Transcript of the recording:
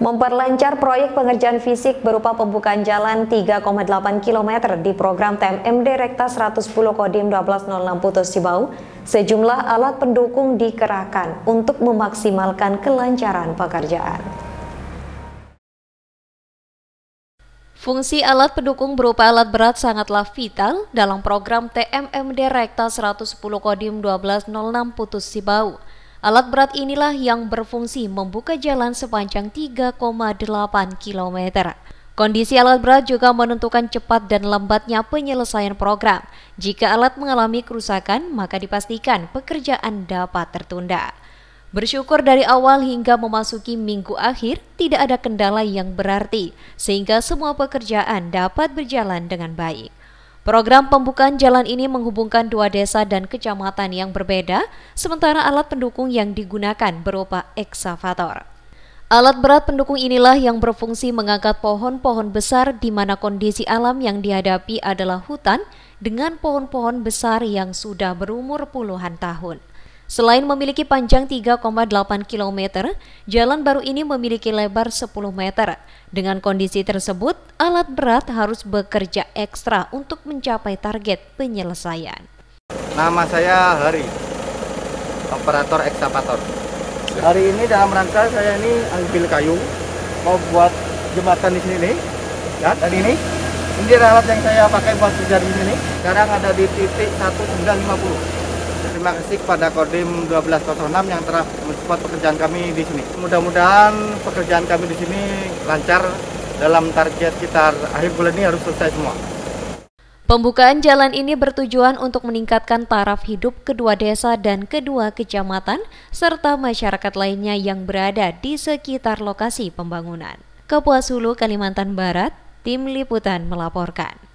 Memperlancar proyek pengerjaan fisik berupa pembukaan jalan 3,8 km di program TMMD Rekta 110 Kodim 1206 Putus Cibau, sejumlah alat pendukung dikerahkan untuk memaksimalkan kelancaran pekerjaan. Fungsi alat pendukung berupa alat berat sangatlah vital dalam program TMMD Rekta 110 Kodim 1206 Putus Sibau. Alat berat inilah yang berfungsi membuka jalan sepanjang 3,8 km. Kondisi alat berat juga menentukan cepat dan lambatnya penyelesaian program. Jika alat mengalami kerusakan, maka dipastikan pekerjaan dapat tertunda. Bersyukur dari awal hingga memasuki minggu akhir, tidak ada kendala yang berarti, sehingga semua pekerjaan dapat berjalan dengan baik. Program pembukaan jalan ini menghubungkan dua desa dan kecamatan yang berbeda, sementara alat pendukung yang digunakan berupa eksavator. Alat berat pendukung inilah yang berfungsi mengangkat pohon-pohon besar di mana kondisi alam yang dihadapi adalah hutan dengan pohon-pohon besar yang sudah berumur puluhan tahun. Selain memiliki panjang 3,8 km, jalan baru ini memiliki lebar 10 meter. Dengan kondisi tersebut, alat berat harus bekerja ekstra untuk mencapai target penyelesaian. Nama saya Hari, operator ekskavator. Hari ini dalam rangka saya ini ambil kayu, mau buat jembatan di sini nih. Ya, dan ini ini alat yang saya pakai buat kerja di sini. Sekarang ada di titik 1950. Terima kasih kepada Kodim 1206 yang telah mensupport pekerjaan kami di sini. Mudah-mudahan pekerjaan kami di sini lancar dalam target kita akhir bulan ini harus selesai semua. Pembukaan jalan ini bertujuan untuk meningkatkan taraf hidup kedua desa dan kedua kecamatan, serta masyarakat lainnya yang berada di sekitar lokasi pembangunan. Kepuas Hulu, Kalimantan Barat, Tim Liputan melaporkan.